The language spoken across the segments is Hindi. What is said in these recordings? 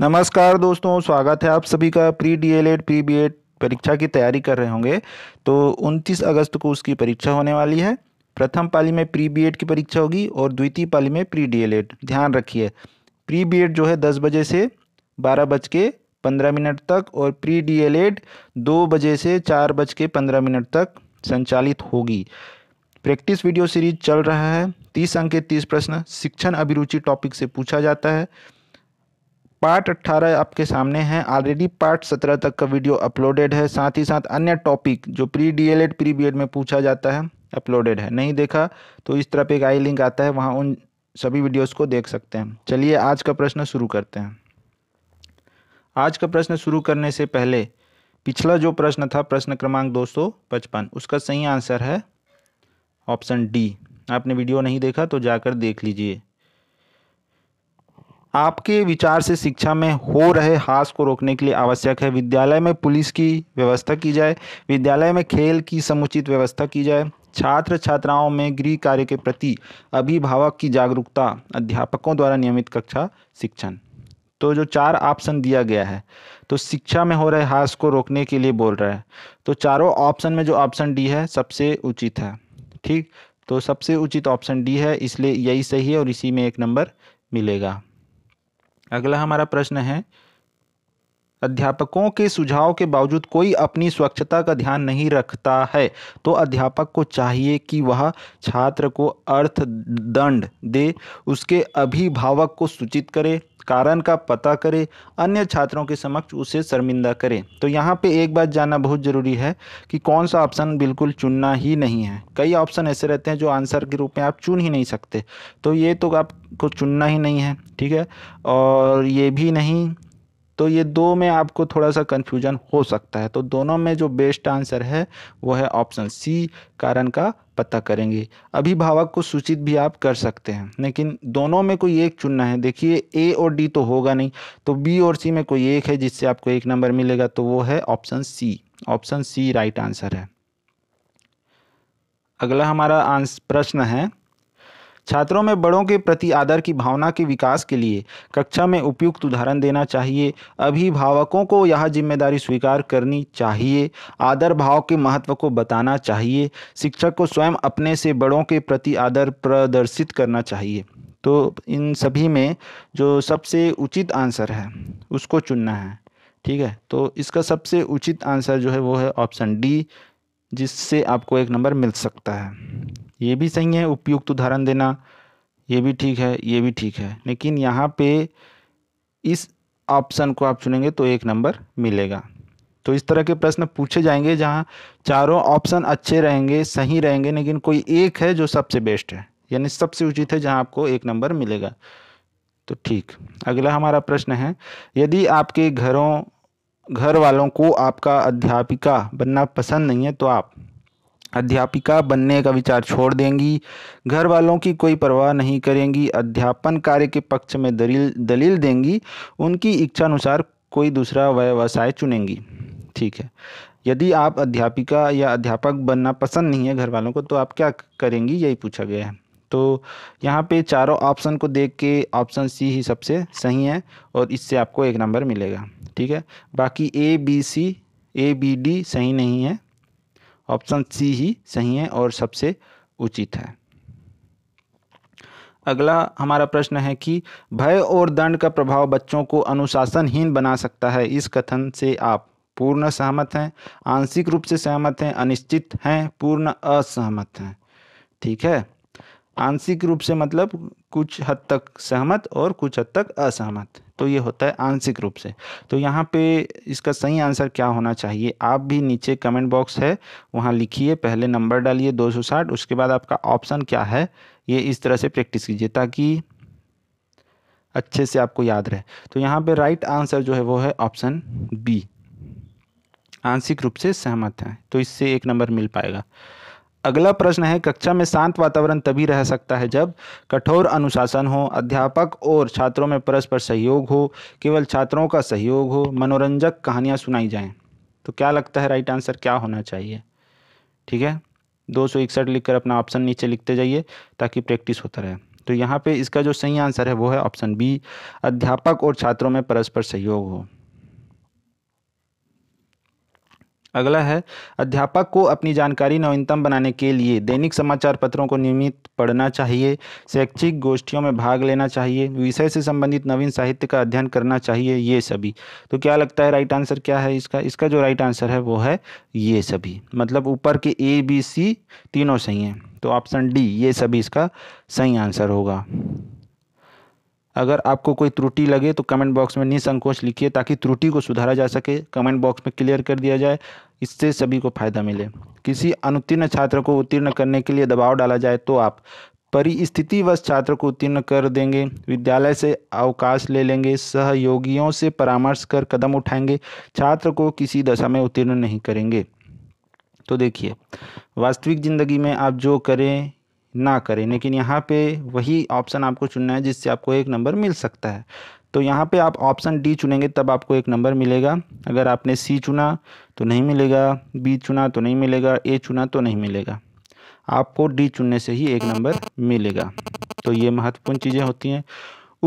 नमस्कार दोस्तों स्वागत है आप सभी का प्री डीएलएड प्री बीएड परीक्षा की तैयारी कर रहे होंगे तो 29 अगस्त को उसकी परीक्षा होने वाली है प्रथम पाली में प्री बीएड की परीक्षा होगी और द्वितीय पाली में प्री डीएलएड ध्यान रखिए प्री बीएड जो है दस बजे से बारह बज के पंद्रह मिनट तक और प्री डीएलएड दो बजे से चार बज के पंद्रह मिनट तक संचालित होगी प्रैक्टिस वीडियो सीरीज चल रहा है तीस अंक के तीस प्रश्न शिक्षण अभिरुचि टॉपिक से पूछा जाता है पार्ट 18 आपके सामने है ऑलरेडी पार्ट 17 तक का वीडियो अपलोडेड है साथ ही साथ अन्य टॉपिक जो प्री डीएलएड प्री बीएड में पूछा जाता है अपलोडेड है नहीं देखा तो इस तरफ एक आई लिंक आता है वहाँ उन सभी वीडियोस को देख सकते हैं चलिए आज का प्रश्न शुरू करते हैं आज का प्रश्न शुरू करने से पहले पिछला जो प्रश्न था प्रश्न क्रमांक पचपन उसका सही आंसर है ऑप्शन डी आपने वीडियो नहीं देखा तो जाकर देख लीजिए आपके विचार से शिक्षा में हो रहे हास को रोकने के लिए आवश्यक है विद्यालय में पुलिस की व्यवस्था की जाए विद्यालय में खेल की समुचित व्यवस्था की जाए छात्र छात्राओं में गृह कार्य के प्रति अभिभावक की जागरूकता अध्यापकों द्वारा नियमित कक्षा शिक्षण तो जो चार ऑप्शन दिया गया है तो शिक्षा में हो रहे हास को रोकने के लिए बोल रहा है तो चारों ऑप्शन में जो ऑप्शन डी है सबसे उचित है ठीक तो सबसे उचित ऑप्शन डी है इसलिए यही सही है और इसी में एक नंबर मिलेगा अगला हमारा प्रश्न है अध्यापकों के सुझाव के बावजूद कोई अपनी स्वच्छता का ध्यान नहीं रखता है तो अध्यापक को चाहिए कि वह छात्र को अर्थ दंड दे उसके अभिभावक को सूचित करे कारण का पता करे अन्य छात्रों के समक्ष उसे शर्मिंदा करे तो यहाँ पे एक बात जानना बहुत ज़रूरी है कि कौन सा ऑप्शन बिल्कुल चुनना ही नहीं है कई ऑप्शन ऐसे रहते हैं जो आंसर के रूप में आप चुन ही नहीं सकते तो ये तो आपको चुनना ही नहीं है ठीक है और ये भी नहीं तो ये दो में आपको थोड़ा सा कन्फ्यूजन हो सकता है तो दोनों में जो बेस्ट आंसर है वो है ऑप्शन सी कारण का पता करेंगे अभिभावक को सूचित भी आप कर सकते हैं लेकिन दोनों में कोई एक चुनना है देखिए ए और डी तो होगा नहीं तो बी और सी में कोई एक है जिससे आपको एक नंबर मिलेगा तो वो है option C option C right answer है अगला हमारा आंस प्रश्न है छात्रों में बड़ों के प्रति आदर की भावना के विकास के लिए कक्षा में उपयुक्त उदाहरण देना चाहिए अभिभावकों को यह जिम्मेदारी स्वीकार करनी चाहिए आदर भाव के महत्व को बताना चाहिए शिक्षक को स्वयं अपने से बड़ों के प्रति आदर प्रदर्शित करना चाहिए तो इन सभी में जो सबसे उचित आंसर है उसको चुनना है ठीक है तो इसका सबसे उचित आंसर जो है वो है ऑप्शन डी जिससे आपको एक नंबर मिल सकता है ये भी सही है उपयुक्त उदाहरण देना ये भी ठीक है ये भी ठीक है लेकिन यहाँ पे इस ऑप्शन को आप चुनेंगे तो एक नंबर मिलेगा तो इस तरह के प्रश्न पूछे जाएंगे जहाँ चारों ऑप्शन अच्छे रहेंगे सही रहेंगे लेकिन कोई एक है जो सबसे बेस्ट है यानी सबसे उचित है जहाँ आपको एक नंबर मिलेगा तो ठीक अगला हमारा प्रश्न है यदि आपके घरों घर वालों को आपका अध्यापिका बनना पसंद नहीं है तो आप अध्यापिका बनने का विचार छोड़ देंगी घर वालों की कोई परवाह नहीं करेंगी अध्यापन कार्य के पक्ष में दलील दलील देंगी उनकी इच्छानुसार कोई दूसरा व्यवसाय चुनेंगी ठीक है यदि आप अध्यापिका या अध्यापक बनना पसंद नहीं है घर वालों को तो आप क्या करेंगी यही पूछा गया है तो यहाँ पे चारों ऑप्शन को देख के ऑप्शन सी ही सबसे सही है और इससे आपको एक नंबर मिलेगा ठीक है बाकी A B C A B D सही नहीं है ऑप्शन सी ही सही है और सबसे उचित है अगला हमारा प्रश्न है कि भय और दंड का प्रभाव बच्चों को अनुशासनहीन बना सकता है इस कथन से आप पूर्ण सहमत हैं आंशिक रूप से सहमत हैं अनिश्चित हैं पूर्ण असहमत हैं ठीक है आंशिक रूप से मतलब कुछ हद तक सहमत और कुछ हद तक असहमत तो ये होता है आंशिक रूप से तो यहाँ पे इसका सही आंसर क्या होना चाहिए आप भी नीचे कमेंट बॉक्स है वहाँ लिखिए पहले नंबर डालिए 260 उसके बाद आपका ऑप्शन क्या है ये इस तरह से प्रैक्टिस कीजिए ताकि अच्छे से आपको याद रहे तो यहाँ पे राइट आंसर जो है वो है ऑप्शन बी आंशिक रूप से सहमत है तो इससे एक नंबर मिल पाएगा अगला प्रश्न है कक्षा में शांत वातावरण तभी रह सकता है जब कठोर अनुशासन हो अध्यापक और छात्रों में परस्पर सहयोग हो केवल छात्रों का सहयोग हो मनोरंजक कहानियाँ सुनाई जाएं तो क्या लगता है राइट आंसर क्या होना चाहिए ठीक है दो सौ इकसठ लिख कर अपना ऑप्शन नीचे लिखते जाइए ताकि प्रैक्टिस होता रहे तो यहाँ पे इसका जो सही आंसर है वो है ऑप्शन बी अध्यापक और छात्रों में परस्पर सहयोग हो अगला है अध्यापक को अपनी जानकारी नवीनतम बनाने के लिए दैनिक समाचार पत्रों को नियमित पढ़ना चाहिए शैक्षिक गोष्ठियों में भाग लेना चाहिए विषय से संबंधित नवीन साहित्य का अध्ययन करना चाहिए ये सभी तो क्या लगता है राइट आंसर क्या है इसका इसका जो राइट आंसर है वो है ये सभी मतलब ऊपर के ए बी सी तीनों सही हैं तो ऑप्शन डी ये सभी इसका सही आंसर होगा अगर आपको कोई त्रुटि लगे तो कमेंट बॉक्स में निसंकोच लिखिए ताकि त्रुटि को सुधारा जा सके कमेंट बॉक्स में क्लियर कर दिया जाए इससे सभी को फायदा मिले किसी अनुत्तीर्ण छात्र को उत्तीर्ण करने के लिए दबाव डाला जाए तो आप परिस्थितिवश छात्र को उत्तीर्ण कर देंगे विद्यालय से अवकाश ले लेंगे सहयोगियों से परामर्श कर कदम उठाएंगे छात्र को किसी दशा में उत्तीर्ण नहीं करेंगे तो देखिए वास्तविक ज़िंदगी में आप जो करें ना करें लेकिन यहाँ पे वही ऑप्शन आपको चुनना है जिससे आपको एक नंबर मिल सकता है तो यहाँ पे आप ऑप्शन डी चुनेंगे तब आपको एक नंबर मिलेगा अगर आपने सी चुना तो नहीं मिलेगा बी चुना तो नहीं मिलेगा ए चुना तो नहीं मिलेगा आपको डी चुनने से ही एक नंबर मिलेगा तो ये महत्वपूर्ण चीज़ें होती हैं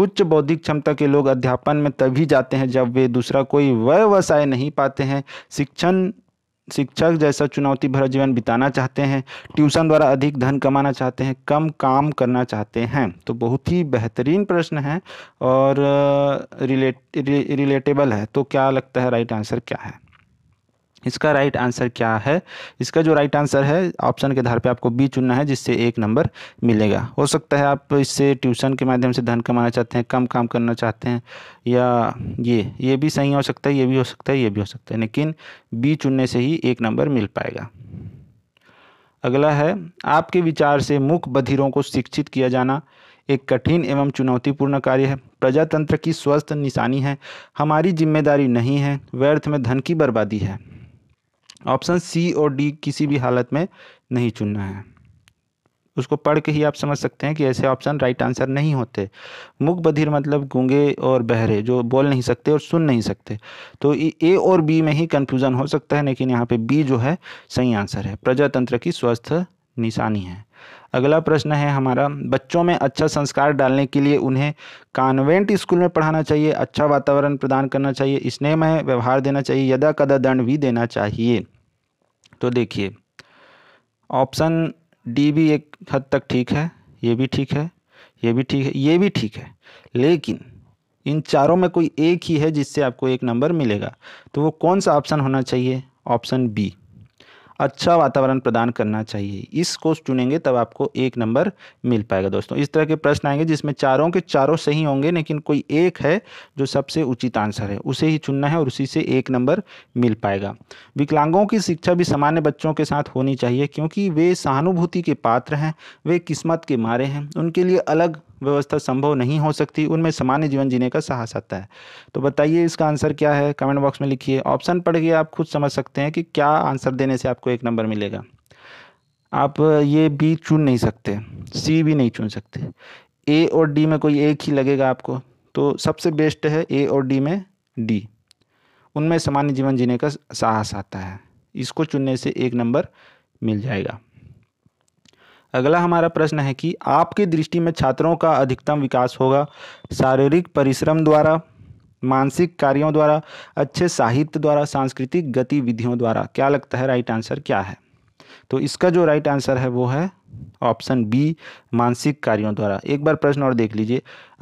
उच्च बौद्धिक क्षमता के लोग अध्यापन में तभी जाते हैं जब वे दूसरा कोई व्यवसाय नहीं पाते हैं शिक्षण शिक्षक जैसा चुनौती भरा जीवन बिताना चाहते हैं ट्यूशन द्वारा अधिक धन कमाना चाहते हैं कम काम करना चाहते हैं तो बहुत ही बेहतरीन प्रश्न है और रिलेट रिलेटेबल है तो क्या लगता है राइट आंसर क्या है इसका राइट आंसर क्या है इसका जो राइट आंसर है ऑप्शन के आधार पे आपको बी चुनना है जिससे एक नंबर मिलेगा हो सकता है आप इससे ट्यूशन के माध्यम से धन कमाना चाहते हैं कम काम करना चाहते हैं या ये ये भी सही हो सकता है ये भी हो सकता है ये भी हो सकता है लेकिन बी चुनने से ही एक नंबर मिल पाएगा अगला है आपके विचार से मुख बधिरों को शिक्षित किया जाना एक कठिन एवं चुनौतीपूर्ण कार्य है प्रजातंत्र की स्वस्थ निशानी है हमारी जिम्मेदारी नहीं है व्यर्थ में धन की बर्बादी है ऑप्शन सी और डी किसी भी हालत में नहीं चुनना है उसको पढ़ के ही आप समझ सकते हैं कि ऐसे ऑप्शन राइट आंसर नहीं होते मुख बधिर मतलब गूंगे और बहरे जो बोल नहीं सकते और सुन नहीं सकते तो ए और बी में ही कन्फ्यूज़न हो सकता है लेकिन यहाँ पे बी जो है सही आंसर है प्रजातंत्र की स्वस्थ निशानी है अगला प्रश्न है हमारा बच्चों में अच्छा संस्कार डालने के लिए उन्हें कॉन्वेंट स्कूल में पढ़ाना चाहिए अच्छा वातावरण प्रदान करना चाहिए स्नेहमय व्यवहार देना चाहिए यदा कदा दंड भी देना चाहिए तो देखिए ऑप्शन डी भी एक हद तक ठीक है ये भी ठीक है ये भी ठीक है ये भी ठीक है लेकिन इन चारों में कोई एक ही है जिससे आपको एक नंबर मिलेगा तो वो कौन सा ऑप्शन होना चाहिए ऑप्शन बी अच्छा वातावरण प्रदान करना चाहिए इस कोर्स चुनेंगे तब आपको एक नंबर मिल पाएगा दोस्तों इस तरह के प्रश्न आएंगे जिसमें चारों के चारों सही होंगे लेकिन कोई एक है जो सबसे उचित आंसर है उसे ही चुनना है और उसी से एक नंबर मिल पाएगा विकलांगों की शिक्षा भी सामान्य बच्चों के साथ होनी चाहिए क्योंकि वे सहानुभूति के पात्र हैं वे किस्मत के मारे हैं उनके लिए अलग व्यवस्था संभव नहीं हो सकती उनमें सामान्य जीवन जीने का साहस आता है तो बताइए इसका आंसर क्या है कमेंट बॉक्स में लिखिए ऑप्शन पढ़ के आप खुद समझ सकते हैं कि क्या आंसर देने से आपको एक नंबर मिलेगा आप ये बी चुन नहीं सकते सी भी नहीं चुन सकते ए और डी में कोई एक ही लगेगा आपको तो सबसे बेस्ट है ए और डी में डी उनमें सामान्य जीवन जीने का साहस आता है इसको चुनने से एक नंबर मिल जाएगा अगला हमारा प्रश्न है कि आपकी दृष्टि में छात्रों का अधिकतम विकास होगा शारीरिक परिश्रम द्वारा मानसिक कार्यों द्वारा अच्छे साहित्य द्वारा सांस्कृतिक गतिविधियों द्वारा क्या लगता है राइट आंसर क्या है तो इसका जो राइट आंसर है वो है ऑप्शन बी मानसिक कार्यों द्वारा एक बार प्रश्न और देख लीजिए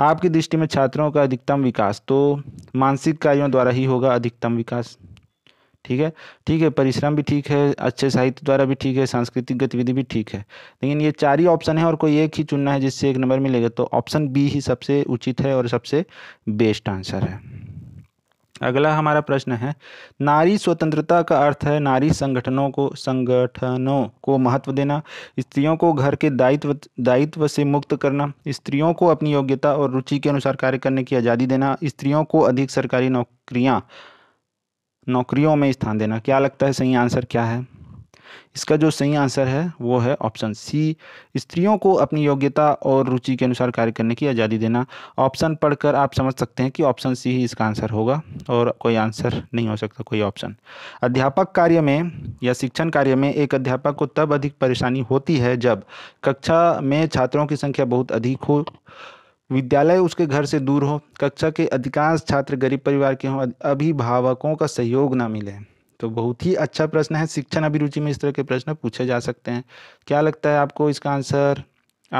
आपकी दृष्टि में छात्रों का अधिकतम विकास तो मानसिक कार्यों द्वारा ही होगा अधिकतम विकास ठीक है ठीक है परिश्रम भी ठीक है अच्छे साहित्य द्वारा भी ठीक है सांस्कृतिक गतिविधि भी ठीक है लेकिन ये चार ही ऑप्शन है और कोई एक ही चुनना है जिससे एक नंबर मिलेगा तो ऑप्शन बी ही सबसे उचित है और सबसे बेस्ट आंसर है अगला हमारा प्रश्न है नारी स्वतंत्रता का अर्थ है नारी संगठनों को संगठनों को महत्व देना स्त्रियों को घर के दायित्व दायित्व से मुक्त करना स्त्रियों को अपनी योग्यता और रुचि के अनुसार कार्य करने की आज़ादी देना स्त्रियों को अधिक सरकारी नौकरियां नौकरियों में स्थान देना क्या लगता है सही आंसर क्या है इसका जो सही आंसर है वो है ऑप्शन सी स्त्रियों को अपनी योग्यता और रुचि के अनुसार कार्य करने की आज़ादी देना ऑप्शन पढ़कर आप समझ सकते हैं कि ऑप्शन सी ही इसका आंसर होगा और कोई आंसर नहीं हो सकता कोई ऑप्शन अध्यापक कार्य में या शिक्षण कार्य में एक अध्यापक को तब अधिक परेशानी होती है जब कक्षा में छात्रों की संख्या बहुत अधिक हो विद्यालय उसके घर से दूर हो कक्षा के अधिकांश छात्र गरीब परिवार के हों अभिभावकों का सहयोग ना मिले तो बहुत ही अच्छा प्रश्न है शिक्षण अभिरुचि में इस तरह के प्रश्न पूछे जा सकते हैं क्या लगता है आपको इसका आंसर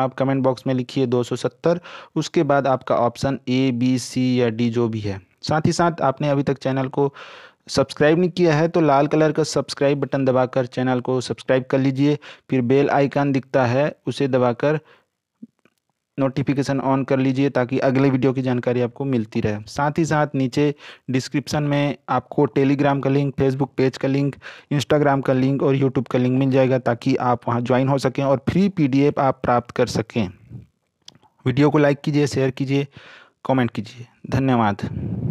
आप कमेंट बॉक्स में लिखिए 270 उसके बाद आपका ऑप्शन ए बी सी या डी जो भी है साथ ही साथ आपने अभी तक चैनल को सब्सक्राइब नहीं किया है तो लाल कलर का सब्सक्राइब बटन दबाकर चैनल को सब्सक्राइब कर लीजिए फिर बेल आइकन दिखता है उसे दबाकर नोटिफिकेशन ऑन कर लीजिए ताकि अगले वीडियो की जानकारी आपको मिलती रहे साथ ही साथ नीचे डिस्क्रिप्शन में आपको टेलीग्राम का लिंक फेसबुक पेज का लिंक इंस्टाग्राम का लिंक और यूट्यूब का लिंक मिल जाएगा ताकि आप वहाँ ज्वाइन हो सकें और फ्री पीडीएफ आप प्राप्त कर सकें वीडियो को लाइक कीजिए शेयर कीजिए कमेंट कीजिए धन्यवाद